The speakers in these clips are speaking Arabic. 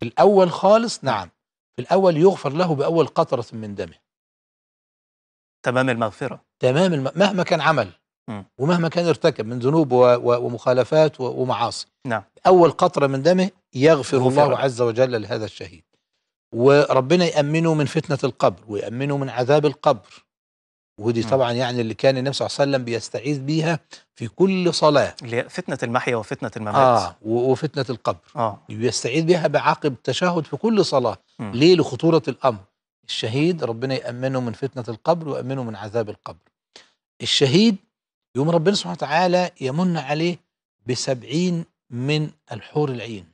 في الأول خالص نعم في الأول يغفر له بأول قطرة من دمه تمام المغفرة تمام الم... مهما كان عمل ومهما كان ارتكب من ذنوب و... و... ومخالفات و... ومعاصي نعم أول قطرة من دمه يغفر الله عز وجل لهذا الشهيد وربنا يأمنه من فتنة القبر ويأمنه من عذاب القبر ودي طبعا يعني اللي كان النبي صلى الله عليه وسلم بيستعيذ بيها في كل صلاة اللي فتنة المحيا وفتنة الممات آه وفتنة القبر آه. بيستعيذ بها بعقب تشهد في كل صلاة مم. ليه لخطورة الأمر الشهيد ربنا يأمنه من فتنة القبر ويأمنه من عذاب القبر الشهيد يوم ربنا سبحانه وتعالى يمن عليه بسبعين من الحور العين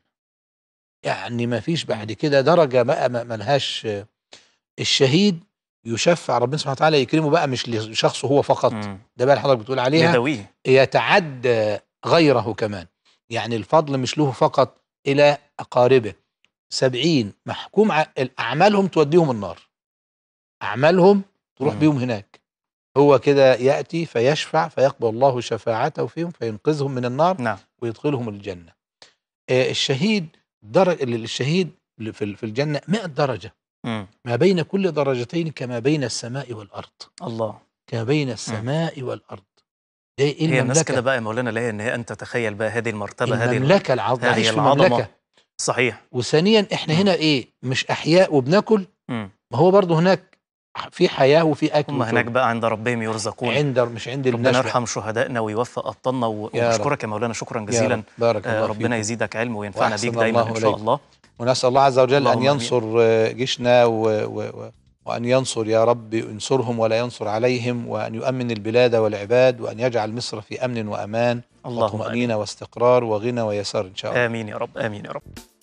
يعني ما فيش بعد كده درجة بقى ما ملهاش الشهيد يشفع ربنا سبحانه وتعالى يكرمه بقى مش لشخصه هو فقط مم. ده بقى اللي حضرتك بتقول عليها يدويه يتعدى غيره كمان يعني الفضل مش له فقط إلى أقاربه سبعين محكوم أعمالهم توديهم النار أعمالهم تروح بيهم هناك هو كده يأتي فيشفع فيقبل الله شفاعته فيهم فينقذهم من النار نعم. ويدخلهم الجنة آه، الشهيد درج الشهيد في الجنة 100 درجة ما بين كل درجتين كما بين السماء والأرض الله كما بين السماء م. والأرض ده إيه هي الناس كده بقى يا مولانا لا ان هي أن تتخيل بقى هذه المرتبة هذه المملكة هذه العظمة المملكه صحيح وثانيا احنا م. هنا ايه مش أحياء وبناكل ما هو برضه هناك في حياه وفي اكل هم هناك بقى عند ربهم يرزقون عند مش عند الناس ربنا يرحم شهدائنا ويوفق ابطالنا ونشكرك يا مولانا شكرا جزيلا بارك الله آه، ربنا يزيدك علم وينفعنا بيك دايما ان شاء الله ونسال الله عز وجل ان ينصر آه، جيشنا و و وأن ينصر يا رب انصرهم ولا ينصر عليهم وأن يؤمن البلاد والعباد وأن يجعل مصر في أمن وأمان اللهم وطمأنينة واستقرار وغنى ويسار إن شاء الله آمين يا رب آمين يا رب